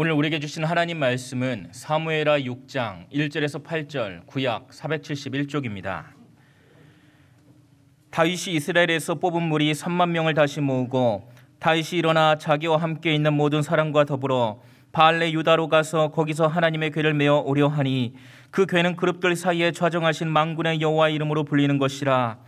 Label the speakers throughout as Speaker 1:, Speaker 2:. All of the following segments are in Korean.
Speaker 1: 오늘 우리에게 주신 하나님 말씀은 사무에라 6장 1절에서 8절 구약 471쪽입니다. 다윗이 이스라엘에서 뽑은 무리 3만 명을 다시 모으고 다윗이 일어나 자기와 함께 있는 모든 사람과 더불어 바알레 유다로 가서 거기서 하나님의 괴를 메어 오려 하니 그 괴는 그룹들 사이에 좌정하신 망군의 여호와 이름으로 불리는 것이라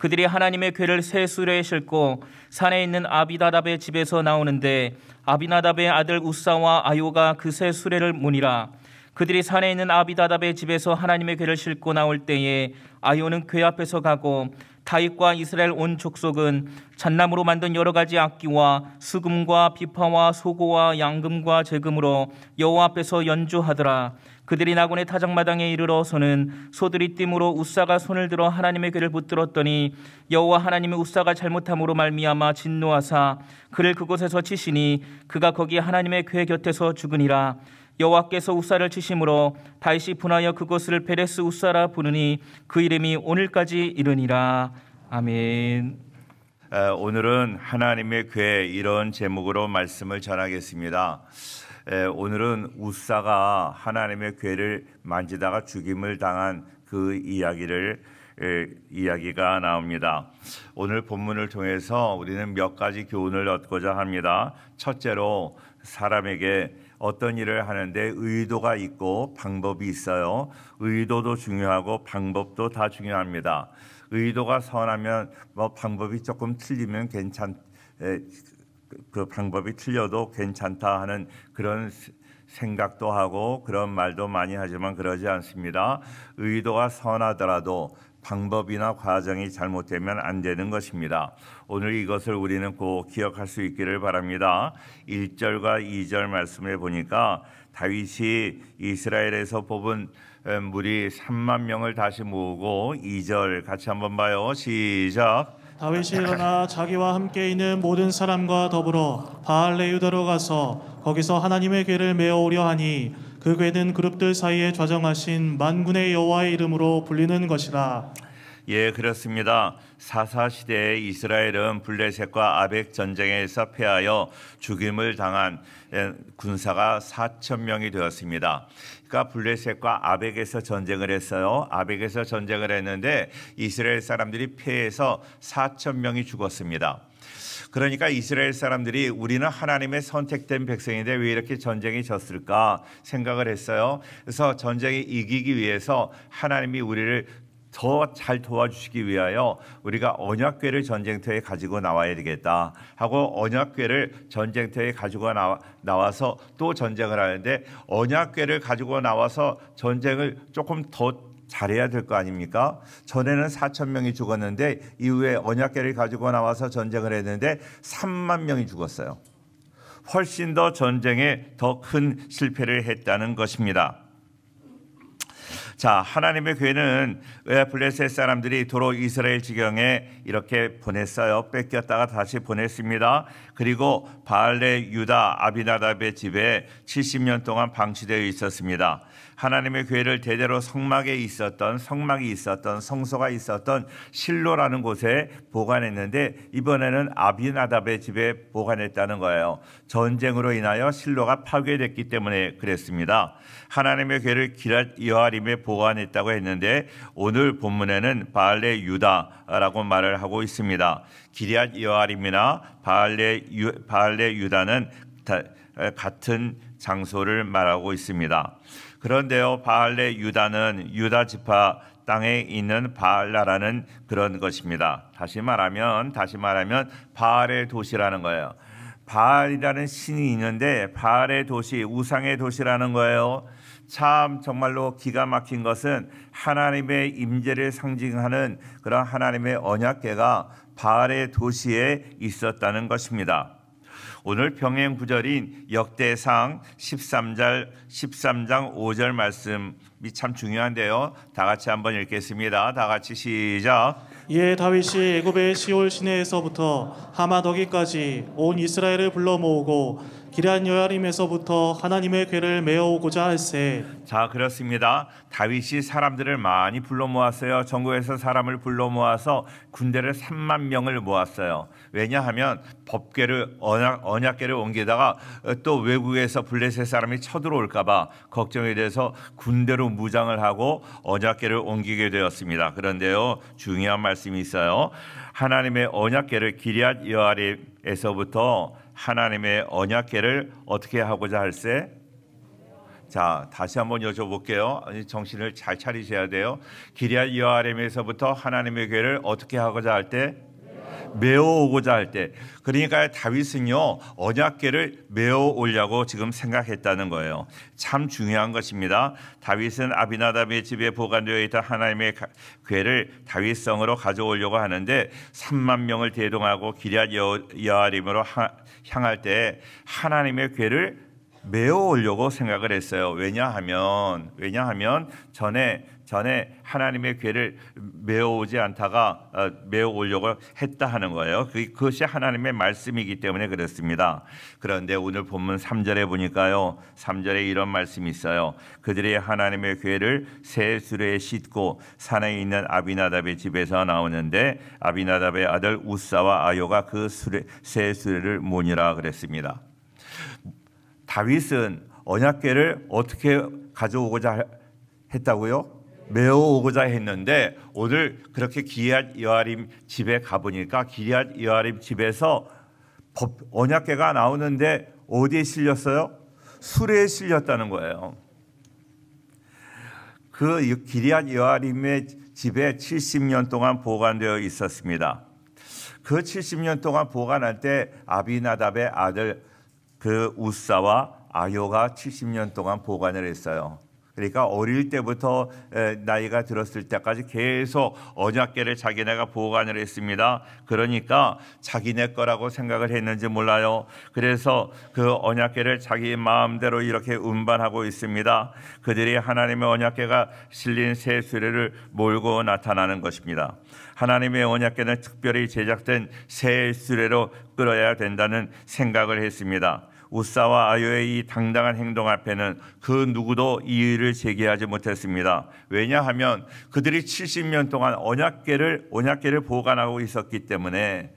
Speaker 1: 그들이 하나님의 괴를 새 수레에 싣고 산에 있는 아비다답의 집에서 나오는데 아비나답의 아들 우사와 아요가 그 새 수레를 문이라 그들이 산에 있는 아비다답의 집에서 하나님의 괴를 싣고 나올 때에 아요는 괴 앞에서 가고 다윗과 이스라엘 온 족속은 잔나무로 만든 여러 가지 악기와 수금과 비파와 소고와 양금과 재금으로 여호와 앞에서 연주하더라. 그들이 나곤의 타작마당에 이르러서는 소들이 뜀으로 우사가 손을 들어 하나님의 귀를 붙들었더니 여호와 하나님의 우사가 잘못함으로 말미암아 진노하사 그를 그곳에서 치시니 그가 거기 하나님의 궤 곁에서 죽으니라. 여호와께서 우사를 치심으로 다윗이 분하여 그곳을 베레스 우사라 부르니 그 이름이 오늘까지 이르니라 아멘. 오늘은 하나님의
Speaker 2: 괴 이런 제목으로 말씀을 전하겠습니다. 오늘은 우사가 하나님의 괴를 만지다가 죽임을 당한 그 이야기를 이야기가 나옵니다. 오늘 본문을 통해서 우리는 몇 가지 교훈을 얻고자 합니다. 첫째로 사람에게 어떤 일을 하는데 의도가 있고 방법이 있어요. 의도도 중요하고 방법도 다 중요합니다. 의도가 선하면 뭐 방법이 조금 틀리면 괜찮 그, 그 방법이 틀려도 괜찮다 하는 그런 생각도 하고 그런 말도 많이 하지만 그러지 않습니다. 의도가 선하더라도 방법이나 과정이 잘못되면 안 되는 것입니다. 오늘 이것을 우리는 꼭 기억할 수 있기를 바랍니다. 1절과 2절 말씀해 보니까 다윗이 이스라엘에서 뽑은 무리 3만 명을 다시 모으고 2절 같이 한번 봐요. 시작.
Speaker 3: 다윗이 일어나 자기와 함께 있는 모든 사람과 더불어 바알레 유다로 가서 거기서 하나님의 괴를 메어오려 하니 그 괴는 그룹들 사이에 좌정하신 만군의 여호와의 이름으로 불리는 것이라.
Speaker 2: 예, 그렇습니다. 사사 시대에 이스라엘은 블레셋과 아벡 전쟁에서 패하여 죽임을 당한 예, 군사가 4천 명이 되었습니다. 그러니까 블레셋과 아벡에서 전쟁을 했어요. 아벡에서 전쟁을 했는데 이스라엘 사람들이 패해서 4천 명이 죽었습니다. 그러니까 이스라엘 사람들이 우리는 하나님의 선택된 백성인데 왜 이렇게 전쟁이 졌을까 생각을 했어요. 그래서 전쟁이 이기기 위해서 하나님이 우리를 더 잘 도와주시기 위하여 우리가 언약궤를 전쟁터에 가지고 나와야 되겠다 하고 언약궤를 전쟁터에 가지고 나와, 서또 전쟁을 하는데 언약궤를 가지고 나와서 전쟁을 조금 더 잘해야 될 거 아닙니까? 전에는 4천 명이 죽었는데 이후에 언약계를 가지고 나와서 전쟁을 했는데 3만 명이 죽었어요. 훨씬 더 전쟁에 더 큰 실패를 했다는 것입니다. 자, 하나님의 교는 블레셋 사람들이 도로 이스라엘 지경에 이렇게 보냈어요. 뺏겼다가 다시 보냈습니다. 그리고 바알레 유다 아비나답의 집에 70년 동안 방치되어 있었습니다. 하나님의 교회를 대대로 성막에 있었던 성막이 있었던 성소가 있었던 실로라는 곳에 보관했는데 이번에는 아비나답의 집에 보관했다는 거예요. 전쟁으로 인하여 실로가 파괴됐기 때문에 그랬습니다. 하나님의 교회를 기랏 여아림에 보관했다고 했는데 오늘 본문에는 바알레 유다라고 말을 하고 있습니다. 기리앗 여아림이나 바알레, 유, 바알레 유다는 같은 장소를 말하고 있습니다. 그런데요, 바알레 유다는 유다 지파 땅에 있는 바알라라는 그런 것입니다. 다시 말하면 다시 말하면 바알의 도시라는 거예요. 바알이라는 신이 있는데 바알의 도시, 우상의 도시라는 거예요. 참 정말로 기가 막힌 것은 하나님의 임재를 상징하는 그런 하나님의 언약궤가 바알의 도시에 있었다는 것입니다. 오늘 병행 구절인 역대상 13절 13장 5절 말씀이 참 중요한데요. 다 같이 한번 읽겠습니다. 다 같이
Speaker 3: 시작. 예 다윗이 애굽의 시올 시내에서부터 하마 더기까지 온 이스라엘을 불러 모으고 기란 여아림에서부터 하나님의 괴를 메어오고자 할세. 자
Speaker 2: 그렇습니다. 다윗이 사람들을 많이
Speaker 3: 불러 모았어요. 전국에서
Speaker 2: 사람을 불러 모아서 군대를 3만 명을 모았어요. 왜냐하면 법궤를 언약, 언약궤를 옮기다가 또 외국에서 블레셋 사람이 쳐들어올까봐 걱정이 돼서 군대로 무장을 하고 언약궤를 옮기게 되었습니다. 그런데요 중요한 말씀이 있어요. 하나님의 언약궤를 기리 여아림에서부터 하나님의 언약계를 어떻게 하고자 할세? 자 다시 한번 여쭤볼게요. 정신을 잘 차리셔야 돼요. 기리앗 여아렘에서부터 하나님의 괴를 어떻게 하고자 할때 메워오고자 할때 그러니까 다윗은요 언약궤를 메워오려고 지금 생각했다는 거예요 참 중요한 것입니다 다윗은 아비나답의 집에 보관되어 있던 하나님의 궤를 다윗성으로 가져오려고 하는데 3만 명을 대동하고 기리앗 여아림으로 향할 때 하나님의 궤를 메워오려고 생각을 했어요 왜냐하면 왜냐하면 전에 전에 하나님의 괴를 메어오지 않다가 어, 메어오려고 했다 하는 거예요. 그것이 하나님의 말씀이기 때문에 그렇습니다. 그런데 오늘 본문 3절에 보니까요. 3절에 이런 말씀이 있어요. 그들이 하나님의 괴를 새 수레에 싣고 산에 있는 아비나답의 집에서 나오는데 아비나답의 아들 우사와 아요가 그새 수레를 모니라 그랬습니다. 다윗은 언약궤를 어떻게 가져오고자 했다고요? 매우 오고자 했는데 오늘 그렇게 기앗 리 여아림 집에 가보니까 기앗 리 여아림 집에서 법, 언약계가 나오는데 어디에 실렸어요? 수레에 실렸다는 거예요. 그 기리앗 여아림의 집에 70년 동안 보관되어 있었습니다. 그 70년 동안 보관할 때 아비나답의 아들 그 우사와 아요가 70년 동안 보관을 했어요. 그러니까 어릴 때부터 나이가 들었을 때까지 계속 언약계를 자기네가 보관을 했습니다. 그러니까 자기네 거라고 생각을 했는지 몰라요. 그래서 그 언약계를 자기 마음대로 이렇게 운반하고 있습니다. 그들이 하나님의 언약계가 실린 새 수레를 몰고 나타나는 것입니다. 하나님의 언약계는 특별히 제작된 새 수레로 끌어야 된다는 생각을 했습니다. 우사와 아요의 이 당당한 행동 앞에는 그 누구도 이의를 제기하지 못했습니다. 왜냐하면 그들이 70년 동안 언약계를 언약계를 보관하고 있었기 때문에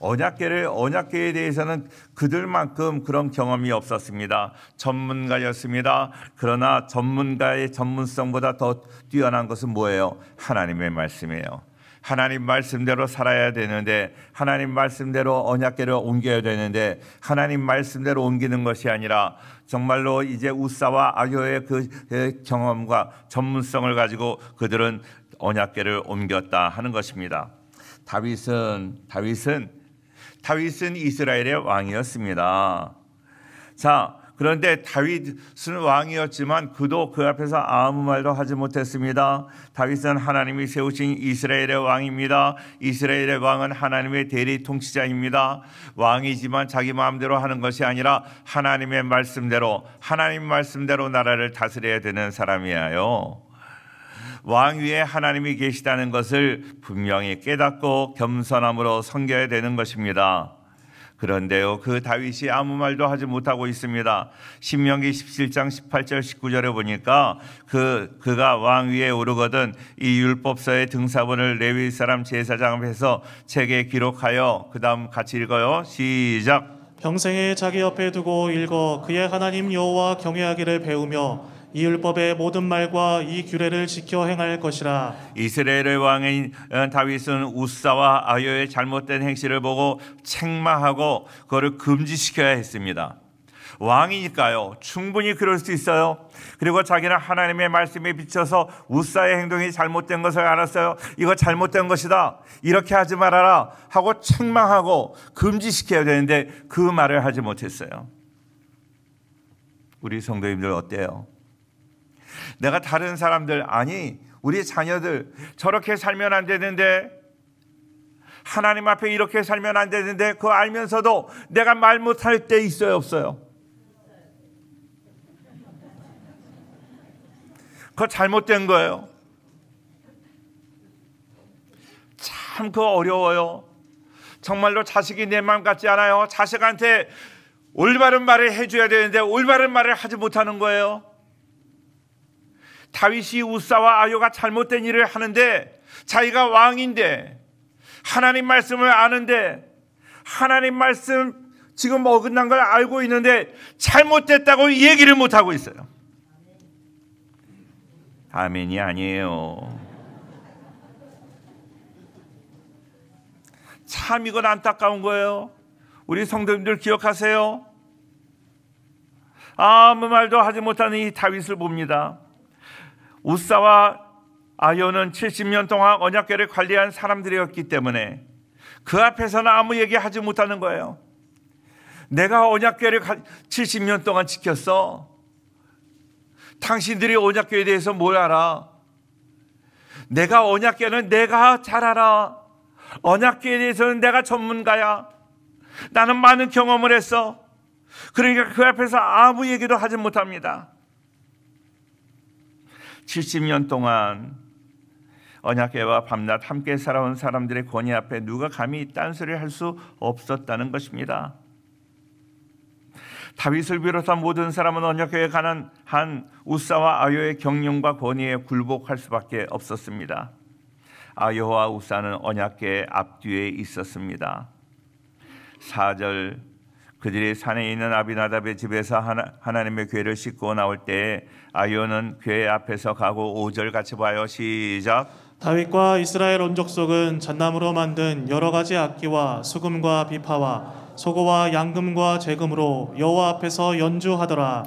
Speaker 2: 언약계를 언약계에 대해서는 그들만큼 그런 경험이 없었습니다. 전문가였습니다. 그러나 전문가의 전문성보다 더 뛰어난 것은 뭐예요? 하나님의 말씀이에요. 하나님 말씀대로 살아야 되는데 하나님 말씀대로 언약계를 옮겨야 되는데 하나님 말씀대로 옮기는 것이 아니라 정말로 이제 우사와 악요의 그 경험과 전문성을 가지고 그들은 언약계를 옮겼다 하는 것입니다. 다윗은 다윗은 다윗은 이스라엘의 왕이었습니다. 자, 그런데 다윗은 왕이었지만 그도 그 앞에서 아무 말도 하지 못했습니다. 다윗은 하나님이 세우신 이스라엘의 왕입니다. 이스라엘의 왕은 하나님의 대리 통치자입니다. 왕이지만 자기 마음대로 하는 것이 아니라 하나님의 말씀대로 하나님 말씀대로 나라를 다스려야 되는 사람이에요. 왕 위에 하나님이 계시다는 것을 분명히 깨닫고 겸손함으로 섬겨야 되는 것입니다. 그런데요, 그 다윗이 아무 말도 하지 못하고 있습니다. 신명기 17장 18절 19절에 보니까 그 그가 왕 위에 오르거든 이 율법서의 등사본을 레위 사람 제사장 앞에서 책에 기록하여 그다음 같이 읽어요. 시작.
Speaker 3: 평생에 자기 옆에 두고 읽어 그의 하나님 여호와 경외하기를 배우며 이 율법의 모든 말과 이 규례를 지켜 행할 것이라.
Speaker 2: 이스라엘의 왕인 어, 다윗은 우사와 아효의 잘못된 행실을 보고 책망하고 그를 금지시켜야 했습니다. 왕이니까요. 충분히 그럴 수 있어요. 그리고 자기는 하나님의 말씀에 비춰서 우사의 행동이 잘못된 것을 알았어요. 이거 잘못된 것이다. 이렇게 하지 말아라. 하고 책망하고 금지시켜야 되는데 그 말을 하지 못했어요. 우리 성도님들 어때요? 내가 다른 사람들 아니 우리 자녀들 저렇게 살면 안 되는데 하나님 앞에 이렇게 살면 안 되는데 그 알면서도 내가 말 못할 때 있어요 없어요? 그거 잘못된 거예요. 참 그거 어려워요. 정말로 자식이 내 마음 같지 않아요. 자식한테 올바른 말을 해줘야 되는데 올바른 말을 하지 못하는 거예요. 다윗이 우사와 아요가 잘못된 일을 하는데 자기가 왕인데 하나님 말씀을 아는데 하나님 말씀 지금 어긋난 걸 알고 있는데 잘못됐다고 얘기를 못 하고 있어요. 아멘이 아니에요. 참 이건 안타까운 거예요. 우리 성도님들 기억하세요. 아무 말도 하지 못하는 이 다윗을 봅니다. 우사와 아이오는 70년 동안 언약궤를 관리한 사람들이었기 때문에 그 앞에서는 아무 얘기하지 못하는 거예요. 내가 언약궤를 70년 동안 지켰어. 당신들이 언약궤에 대해서 뭘 알아? 내가 언약궤는 내가 잘 알아. 언약궤에 대해서는 내가 전문가야. 나는 많은 경험을 했어. 그러니까 그 앞에서 아무 얘기도 하지 못합니다. 70년 동안 언약계와 밤낮 함께 살아온 사람들의 권위 앞에 누가 감히 딴소리를 할 수 없었다는 것입니다. 다윗을 비롯한 모든 사람은 언약계에 관한 한 우사와 아요의 경륜과 권위에 굴복할 수밖에 없었습니다. 아요와 우사는 언약계 앞뒤에 있었습니다. 4절 그들이 산에 있는 아비나답의 집에서 하나, 님의 괴를 씻고 나올 때에 아이오는 괴 앞에서 가고 5절 같이 봐요. 시작.
Speaker 3: 다윗과 이스라엘 온족 속은 잣나무로 만든 여러 가지 악기와 수금과 비파와 소고와 양금과 재금으로 여호와 앞에서 연주하더라.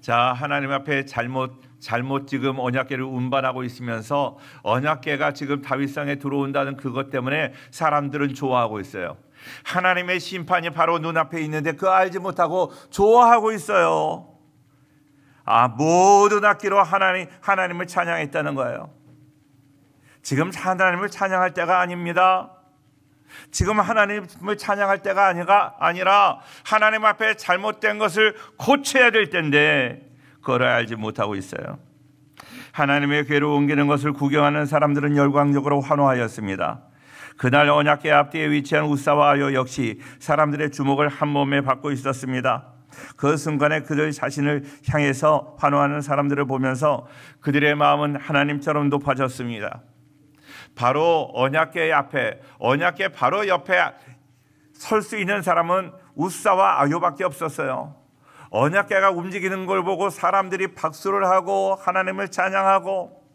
Speaker 2: 자, 하나님 앞에 잘못 잘못 지금 언약계를 운반하고 있으면서 언약계가 지금 다윗성에 들어온다는 그것 때문에 사람들은 좋아하고 있어요. 하나님의 심판이 바로 눈앞에 있는데 그 알지 못하고 좋아하고 있어요. 아, 모든 악기로 하나님, 하나님을 찬양했다는 거예요. 지금 하나님을 찬양할 때가 아닙니다. 지금 하나님을 찬양할 때가 아니라, 아니라 하나님 앞에 잘못된 것을 고쳐야 될때데 그걸 알지 못하고 있어요. 하나님의 괴로 옮기는 것을 구경하는 사람들은 열광적으로 환호하였습니다. 그날 언약계 앞뒤에 위치한 우사와 아요 역시 사람들의 주목을 한 몸에 받고 있었습니다. 그 순간에 그들 자신을 향해서 환호하는 사람들을 보면서 그들의 마음은 하나님처럼 높아졌습니다. 바로 언약계 앞에 언약계 바로 옆에 설 수 있는 사람은 우사와 아요밖에 없었어요. 언약계가 움직이는 걸 보고 사람들이 박수를 하고 하나님을 찬양하고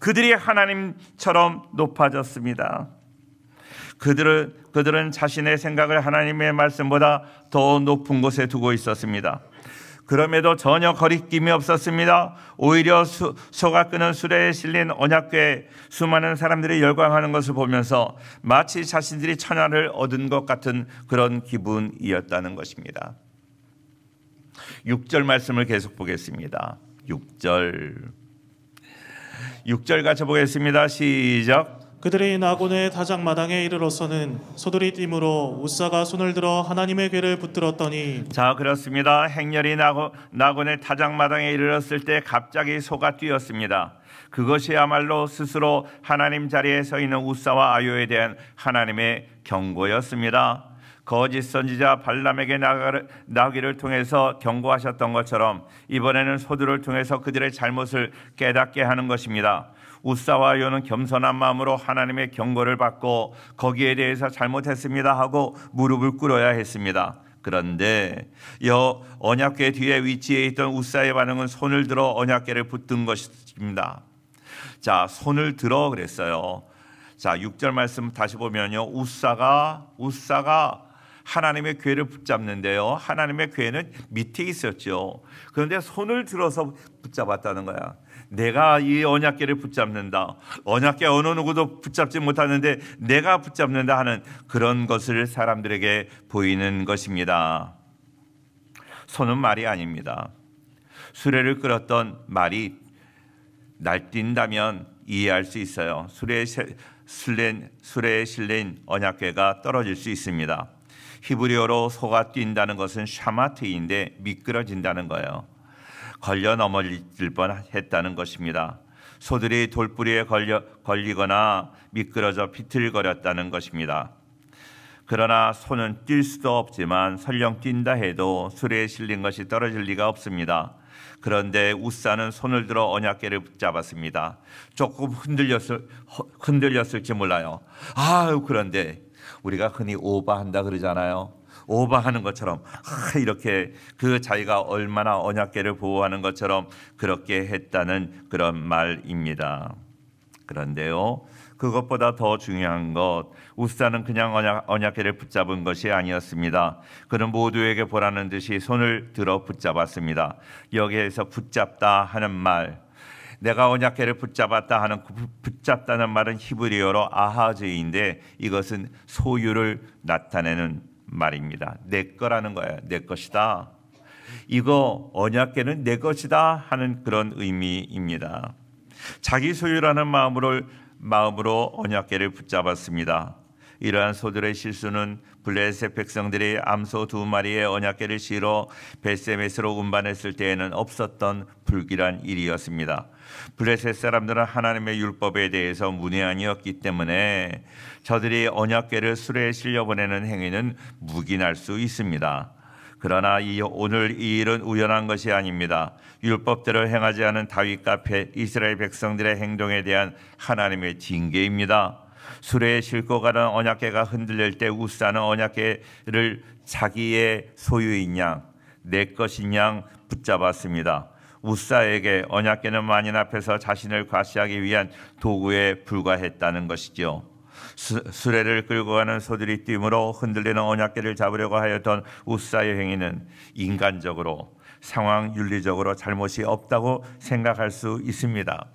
Speaker 2: 그들이 하나님처럼 높아졌습니다. 그들은 그들은 자신의 생각을 하나님의 말씀보다 더 높은 곳에 두고 있었습니다. 그럼에도 전혀 거리낌이 없었습니다. 오히려 수, 소가 끄는 수레에 실린 언약궤 수많은 사람들이 열광하는 것을 보면서 마치 자신들이 천하를 얻은 것 같은 그런 기분이었다는 것입니다. 6절 말씀을 계속 보겠습니다. 6절 6절 같이 보겠습니다. 시작.
Speaker 3: 그들이 나곤의 타작마당에 이르러서는 소들이 뛰므로 우사가 손을 들어 하나님의 괴를 붙들었더니 자 그렇습니다. 행렬이 나고, 나곤의 타작마당에 이르렀을
Speaker 2: 때 갑자기 소가 뛰었습니다. 그것이야말로 스스로 하나님 자리에 서 있는 우사와 아요에 대한 하나님의 경고였습니다. 거짓 선지자 발람에게 나귀를 통해서 경고하셨던 것처럼 이번에는 소두를 통해서 그들의 잘못을 깨닫게 하는 것입니다. 우사와 요는 겸손한 마음으로 하나님의 경고를 받고 거기에 대해서 잘못했습니다 하고 무릎을 꿇어야 했습니다. 그런데 여 언약궤 뒤에 위치해 있던 우사의 반응은 손을 들어 언약궤를 붙든 것입니다. 자, 손을 들어 그랬어요. 자, 6절 말씀 다시 보면요. 우사가 우사가 하나님의 괴를 붙잡는데요. 하나님의 괴는 밑에 있었죠. 그런데 손을 들어서 붙잡았다는 거야. 내가 이 언약계를 붙잡는다. 언약계 어느 누구도 붙잡지 못하는데 내가 붙잡는다 하는 그런 것을 사람들에게 보이는 것입니다. 손은 말이 아닙니다. 수레를 끌었던 말이 날뛴다면 이해할 수 있어요. 수레에 실린 언약궤가 떨어질 수 있습니다. 히브리어로 소가 뛴다는 것은 샤마트인데 미끄러진다는 거예요. 걸려 넘어질 뻔했다는 것입니다. 소들이 돌뿌리에 걸려, 걸리거나 미끄러져 비틀거렸다는 것입니다. 그러나 소는 뛸 수도 없지만 설령 뛴다 해도 수레에 실린 것이 떨어질 리가 없습니다. 그런데 우사는 손을 들어 언약계를 붙잡았습니다. 조금 흔들렸을, 흔들렸을지 몰라요. 아유 그런데 우리가 흔히 오바한다 그러잖아요. 오바하는 것처럼 아, 이렇게 그 자기가 얼마나 언약계를 보호하는 것처럼 그렇게 했다는 그런 말입니다. 그런데요. 그것보다 더 중요한 것 우스다는 그냥 언약, 언약계를 붙잡은 것이 아니었습니다. 그는 모두에게 보라는 듯이 손을 들어 붙잡았습니다. 여기에서 붙잡다 하는 말 내가 언약궤를 붙잡았다 하는 그 붙잡다는 말은 히브리어로 아하즈인데 이것은 소유를 나타내는 말입니다. 내 거라는 거예요. 내 것이다. 이거 언약궤는 내 것이다 하는 그런 의미입니다. 자기 소유라는 마음으로 마음으로 언약궤를 붙잡았습니다. 이러한 소들의 실수는 블레셋 백성들이 암소 두 마리의 언약계를 실어 베세메스로 운반했을 때에는 없었던 불길한 일이었습니다. 블레셋 사람들은 하나님의 율법에 대해서 문외한이었기 때문에 저들이 언약계를 수레에 실려 보내는 행위는 묵인할 수 있습니다. 그러나 이 오늘 이 일은 우연한 것이 아닙니다. 율법대로 행하지 않은 다윗과 이스라엘 백성들의 행동에 대한 하나님의 징계입니다. 수레에 실고 가는 언약계가 흔들릴 때 우스하는 언약계를 자기의 소유인 양내 것인 양 붙잡았습니다. 우사에게 언약계는 만인 앞에서 자신을 과시하기 위한 도구에 불과했다는 것이죠 수, 수레를 끌고 가는 소들이 뛰므로 흔들리는 언약계를 잡으려고 하였던 우사의 행위는 인간적으로 상황 윤리적으로 잘못이 없다고 생각할 수 있습니다.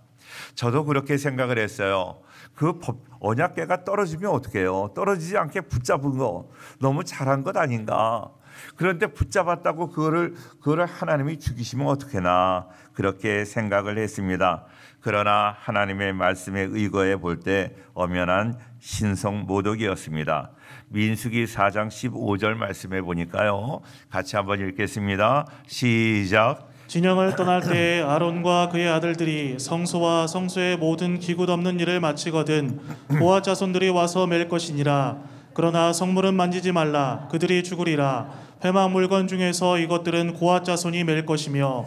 Speaker 2: 저도 그렇게 생각을 했어요. 그 법, 언약계가 떨어지면 어떡해요? 떨어지지 않게 붙잡은 거 너무 잘한 것 아닌가? 그런데 붙잡았다고 그거를 그거를 하나님이 죽이시면 어떡해나 그렇게 생각을 했습니다. 그러나 하나님의 말씀에 의거해 볼 때 엄연한 신성 모독이었습니다. 민수기 4장 15절 말씀해 보니까요. 같이 한번 읽겠습니다. 시작.
Speaker 3: 진영을 떠날 때에 아론과 그의 아들들이 성소와 성소의 모든 기구 덮는 일을 마치거든 고아 자손들이 와서 맬 것이니라 그러나 성물은 만지지 말라 그들이 죽으리라 회마 물건 중에서 이것들은 고아 자손이 맬 것이며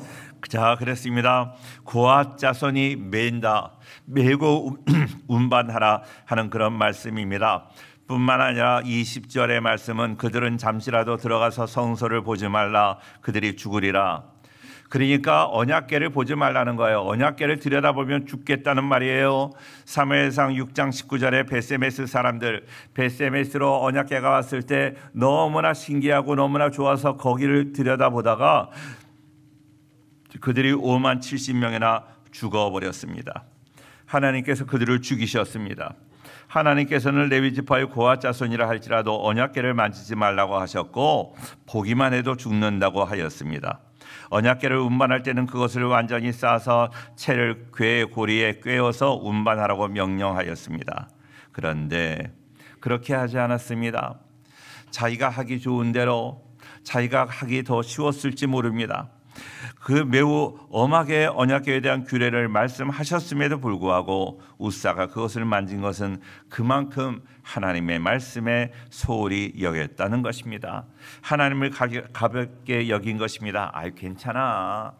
Speaker 2: 자 그랬습니다 고아 자손이 맨다 매고 운반하라 하는 그런 말씀입니다 뿐만 아니라 20절의 말씀은 그들은 잠시라도 들어가서 성소를 보지 말라 그들이 죽으리라 그러니까 언약계를 보지 말라는 거예요. 언약계를 들여다보면 죽겠다는 말이에요. 사무엘상 6장 19절에 베세메스 사람들 베세메스로 언약계가 왔을 때 너무나 신기하고 너무나 좋아서 거기를 들여다보다가 그들이 5만 70명이나 죽어버렸습니다. 하나님께서 그들을 죽이셨습니다. 하나님께서는 레위지파의 고아 자손이라 할지라도 언약계를 만지지 말라고 하셨고 보기만 해도 죽는다고 하였습니다. 언약계를 운반할 때는 그것을 완전히 싸서 채를 궤 고리에 꿰어서 운반하라고 명령하였습니다. 그런데 그렇게 하지 않았습니다. 자기가 하기 좋은 대로 자기가 하기 더 쉬웠을지 모릅니다. 그 매우 엄하게 언약계에 대한 규례를 말씀하셨음에도 불구하고 우사가 그것을 만진 것은 그만큼 하나님의 말씀에 소홀히 여겼다는 것입니다. 하나님을 가볍게 여긴 것입니다. 아이 괜찮아.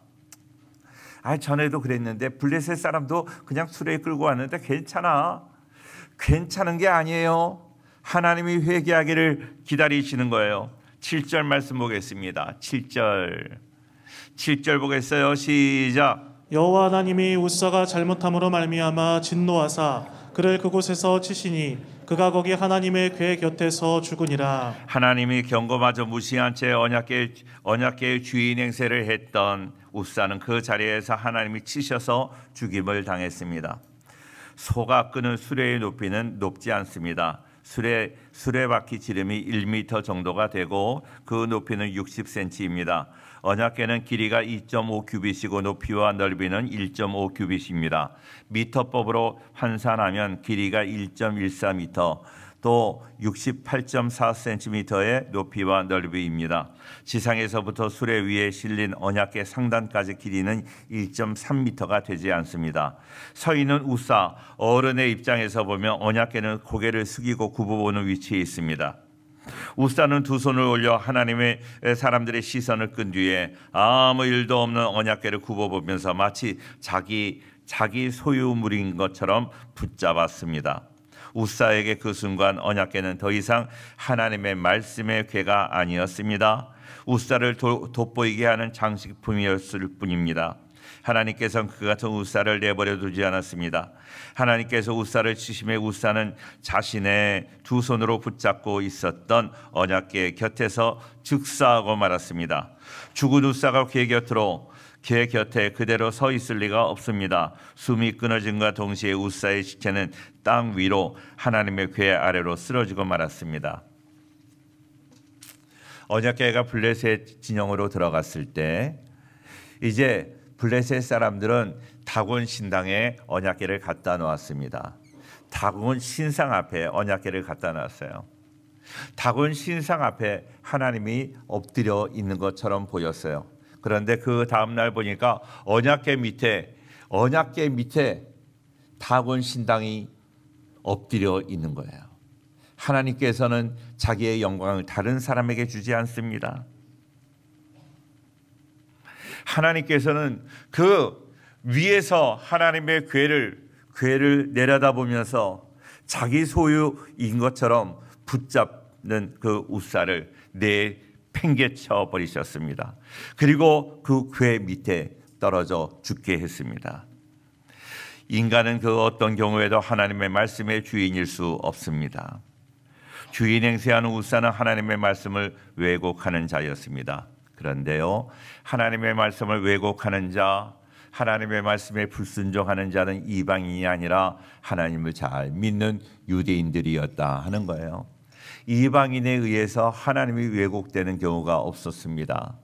Speaker 2: 아 전에도 그랬는데 블레셋 사람도 그냥 수레 끌고 왔는데 괜찮아. 괜찮은 게 아니에요. 하나님이 회개하기를 기다리시는 거예요. 7절 말씀 보겠습니다. 7절. 7절 보겠어요. 시작.
Speaker 3: 여호와 하나님이 우사가 잘못함으로 말미암아 진노하사 그를 그곳에서 치시니 그가 거기 하나님의 궤 곁에서 죽으니라.
Speaker 2: 하나님이 경고마저 무시한 채 언약계 언약계의 주인 행세를 했던 우사는 그 자리에서 하나님이 치셔서 죽임을 당했습니다. 소가 끄는 수레의 높이는 높지 않습니다. 수레 수레바퀴 지름이 1m 정도가 되고 그 높이는 60cm입니다. 언약궤는 길이가 2.5 규빗이고 높이와 넓이는 1.5 규빗입니다. 미터법으로 환산하면 길이가 1.14 미터, 또 68.4cm의 높이와 넓이입니다. 지상에서부터 수레 위에 실린 언약계 상단까지 길이는 1.3m가 되지 않습니다. 서인은 우사 어른의 입장에서 보면 언약계는 고개를 숙이고 굽어보는 위치에 있습니다. 우사는 두 손을 올려 하나님의 사람들의 시선을 끈 뒤에 아무 일도 없는 언약궤를 굽어보면서 마치 자기 자기 소유물인 것처럼 붙잡았습니다. 우사에게 그 순간 언약궤는 더 이상 하나님의 말씀의 궤가 아니었습니다. 우사를 도, 돋보이게 하는 장식품이었을 뿐입니다. 하나님께서는 그 같은 우사를 내버려 두지 않았습니다. 하나님께서 우사를 치심에 우사는 자신의 두 손으로 붙잡고 있었던 언약계 곁에서 즉사하고 말았습니다. 죽은 우사가 그의 곁으로 개 곁에 그대로 서 있을 리가 없습니다. 숨이 끊어진과 동시에 우사의 시체는 땅 위로 하나님의 괴 아래로 쓰러지고 말았습니다. 언약계가 블레셋 진영으로 들어갔을 때 이제 블레셋 사람들은 다곤 신당에 언약계를 갖다 놓았습니다. 다곤 신상 앞에 언약궤를 갖다 놨어요. 다곤 신상 앞에 하나님이 엎드려 있는 것처럼 보였어요. 그런데 그 다음 날 보니까 언약궤 밑에 언약궤 밑에 다곤 신당이 엎드려 있는 거예요. 하나님께서는 자기의 영광을 다른 사람에게 주지 않습니다. 하나님께서는 그 위에서 하나님의 괴를 괴를 내려다보면서 자기 소유인 것처럼 붙잡는 그 우사를 내 팽개쳐 버리셨습니다. 그리고 그 괴 밑에 떨어져 죽게 했습니다. 인간은 그 어떤 경우에도 하나님의 말씀의 주인일 수 없습니다. 주인 행세하는 우사는 하나님의 말씀을 왜곡하는 자였습니다. 그런데요, 하나님의 말씀을 왜곡하는 자, 하나님의 말씀에 불순종하는 자는 이방인이 아니라 하나님을 잘 믿는 유대인들이었다 하는 거예요. 이방인에 의해서 하나님이 왜곡되는 경우가 없었습니다.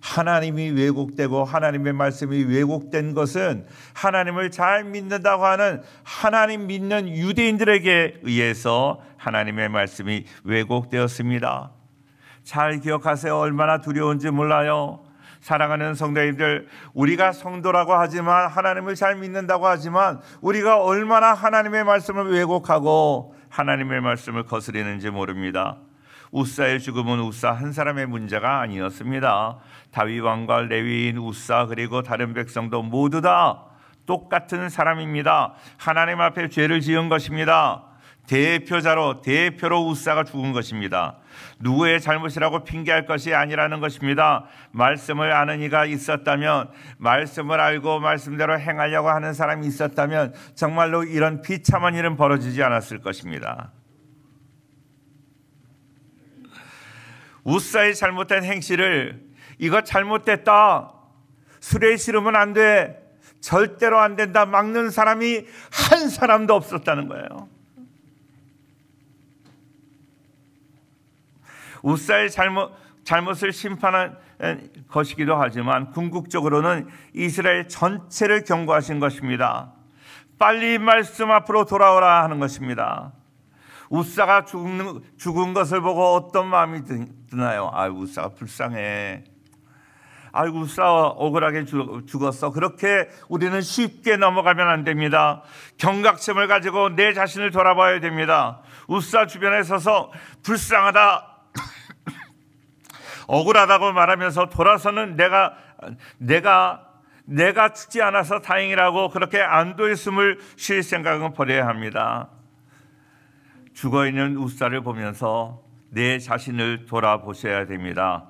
Speaker 2: 하나님이 왜곡되고 하나님의 말씀이 왜곡된 것은 하나님을 잘 믿는다고 하는 하나님 믿는 유대인들에게 의해서 하나님의 말씀이 왜곡되었습니다. 잘 기억하세요. 얼마나 두려운지 몰라요. 사랑하는 성도님들, 우리가 성도라고 하지만 하나님을 잘 믿는다고 하지만 우리가 얼마나 하나님의 말씀을 왜곡하고 하나님의 말씀을 거스리는지 모릅니다. 우사의 죽음은 우사 한 사람의 문제가 아니었습니다. 다윗 왕과 레위인 우사 그리고 다른 백성도 모두 다 똑같은 사람입니다. 하나님 앞에 죄를 지은 것입니다. 대표자로 대표로 우사가 죽은 것입니다. 누구의 잘못이라고 핑계할 것이 아니라는 것입니다. 말씀을 아는 이가 있었다면, 말씀을 알고 말씀대로 행하려고 하는 사람이 있었다면, 정말로 이런 비참한 일은 벌어지지 않았을 것입니다. 우사의 잘못된 행실을 이거 잘못됐다. 술에 실으면 안 돼. 절대로 안 된다. 막는 사람이 한 사람도 없었다는 거예요. 우사의 잘못, 잘못을 심판한 것이기도 하지만 궁극적으로는 이스라엘 전체를 경고하신 것입니다. 빨리 말씀 앞으로 돌아오라 하는 것입니다. 우사가 죽는, 죽은 것을 보고 어떤 마음이 드나요? 아, 우사가 불쌍해. 아이고 싸워 억울하게 죽었어. 그렇게 우리는 쉽게 넘어가면 안 됩니다. 경각심을 가지고 내 자신을 돌아봐야 됩니다. 우싸 주변에 서서 불쌍하다 억울하다고 말하면서 돌아서는 내가 내가 내가 죽지 않아서 다행이라고 그렇게 안도의 음을쉴 생각은 버려야 합니다. 죽어 있는 우사를 보면서 내 자신을 돌아보셔야 됩니다.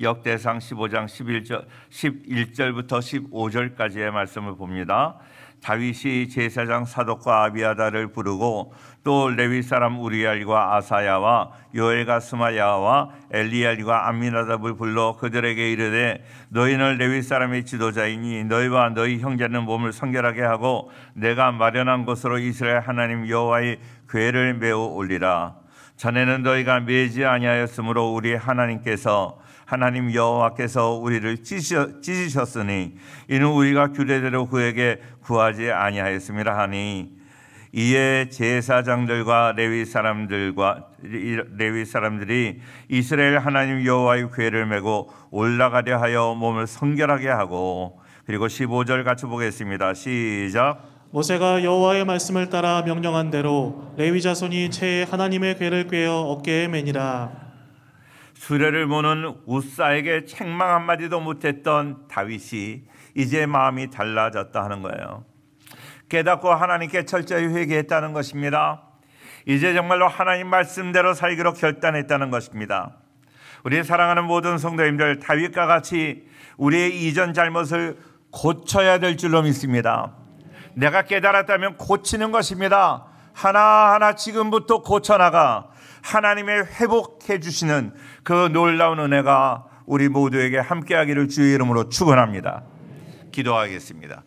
Speaker 2: 역대상 15장 11절, 11절부터 15절까지의 말씀을 봅니다. 다윗이 제사장 사독과 아비아다를 부르고 또 레위 사람 우리알과 아사야와 요엘과 스마야와 엘리알과 암미나답을 불러 그들에게 이르되 너희는 레위 사람의 지도자이니 너희와 너희 형제는 몸을 성결하게 하고 내가 마련한 것으로 이스라엘 하나님 여호와의 괴를 메어 올리라 전에는 너희가 매지 아니하였으므로 우리 하나님께서 하나님 여호와께서 우리를 찢으셨으니 이는 우리가 규례대로 그에게 구하지 아니하였음이라 하니 이에 제사장들과 레위 사람들과 레위 사람들이 이스라엘 하나님 여호와의 괴를 메고 올라가려 하여 몸을 성결하게
Speaker 3: 하고 그리고 15절 같이 보겠습니다. 시작. 모세가 여호와의 말씀을 따라 명령한 대로 레위 자손이 채 하나님의 괴를 꿰어 어깨에 매니라.
Speaker 2: 수레를 모는 우사에게 책망 한마디도 못했던 다윗이 이제 마음이 달라졌다 하는 거예요. 깨닫고 하나님께 철저히 회개했다는 것입니다. 이제 정말로 하나님 말씀대로 살기로 결단했다는 것입니다. 우리 사랑하는 모든 성도님들 다윗과 같이 우리의 이전 잘못을 고쳐야 될 줄로 믿습니다. 내가 깨달았다면 고치는 것입니다. 하나하나 지금부터 고쳐나가 하나님의 회복해 주시는 그 놀라운 은혜가 우리 모두에게 함께하기를 주의 이름으로 축원합니다. 기도하겠습니다.